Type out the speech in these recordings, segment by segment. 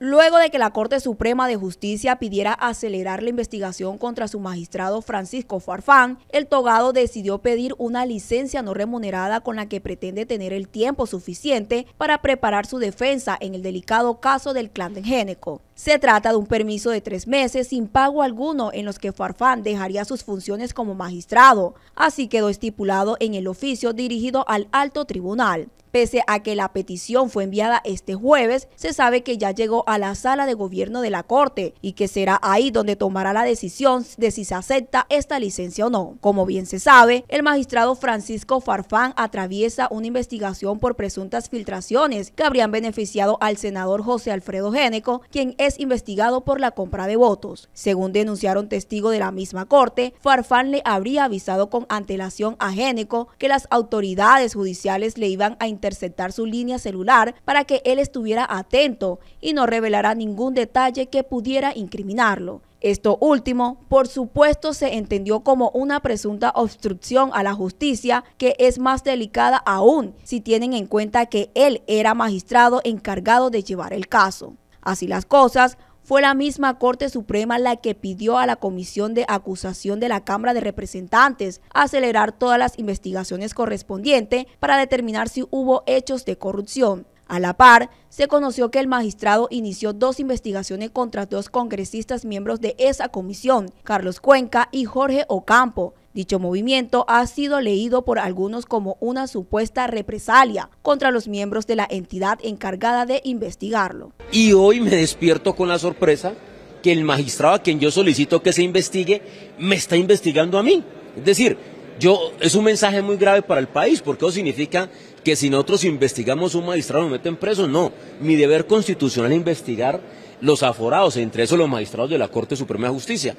Luego de que la Corte Suprema de Justicia pidiera acelerar la investigación contra su magistrado Francisco Farfán, el togado decidió pedir una licencia no remunerada con la que pretende tener el tiempo suficiente para preparar su defensa en el delicado caso del clan de Géneco. Se trata de un permiso de tres meses sin pago alguno en los que Farfán dejaría sus funciones como magistrado, así quedó estipulado en el oficio dirigido al alto tribunal. Pese a que la petición fue enviada este jueves, se sabe que ya llegó a la sala de gobierno de la Corte y que será ahí donde tomará la decisión de si se acepta esta licencia o no. Como bien se sabe, el magistrado Francisco Farfán atraviesa una investigación por presuntas filtraciones que habrían beneficiado al senador José Alfredo Géneco, quien es investigado por la compra de votos. Según denunciaron testigos de la misma Corte, Farfán le habría avisado con antelación a Géneco que las autoridades judiciales le iban a interrumpir interceptar su línea celular para que él estuviera atento y no revelara ningún detalle que pudiera incriminarlo. Esto último, por supuesto, se entendió como una presunta obstrucción a la justicia, que es más delicada aún si tienen en cuenta que él era magistrado encargado de llevar el caso. Así las cosas, fue la misma Corte Suprema la que pidió a la Comisión de Acusación de la Cámara de Representantes acelerar todas las investigaciones correspondientes para determinar si hubo hechos de corrupción. A la par, se conoció que el magistrado inició dos investigaciones contra dos congresistas miembros de esa comisión, Carlos Cuenca y Jorge Ocampo, Dicho movimiento ha sido leído por algunos como una supuesta represalia contra los miembros de la entidad encargada de investigarlo. Y hoy me despierto con la sorpresa que el magistrado a quien yo solicito que se investigue me está investigando a mí. Es decir, yo es un mensaje muy grave para el país, porque eso significa que si nosotros investigamos un magistrado nos meten preso, no. Mi deber constitucional es investigar los aforados, entre esos los magistrados de la Corte Suprema de Justicia.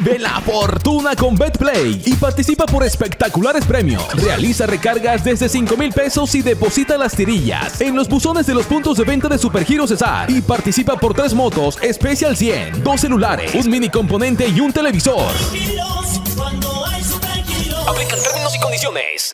Vive la fortuna con BetPlay y participa por espectaculares premios. Realiza recargas desde 5 mil pesos y deposita las tirillas en los buzones de los puntos de venta de Supergiro Cesar. Y participa por tres motos Special 100, dos celulares, un mini componente y un televisor. Aplican términos y condiciones.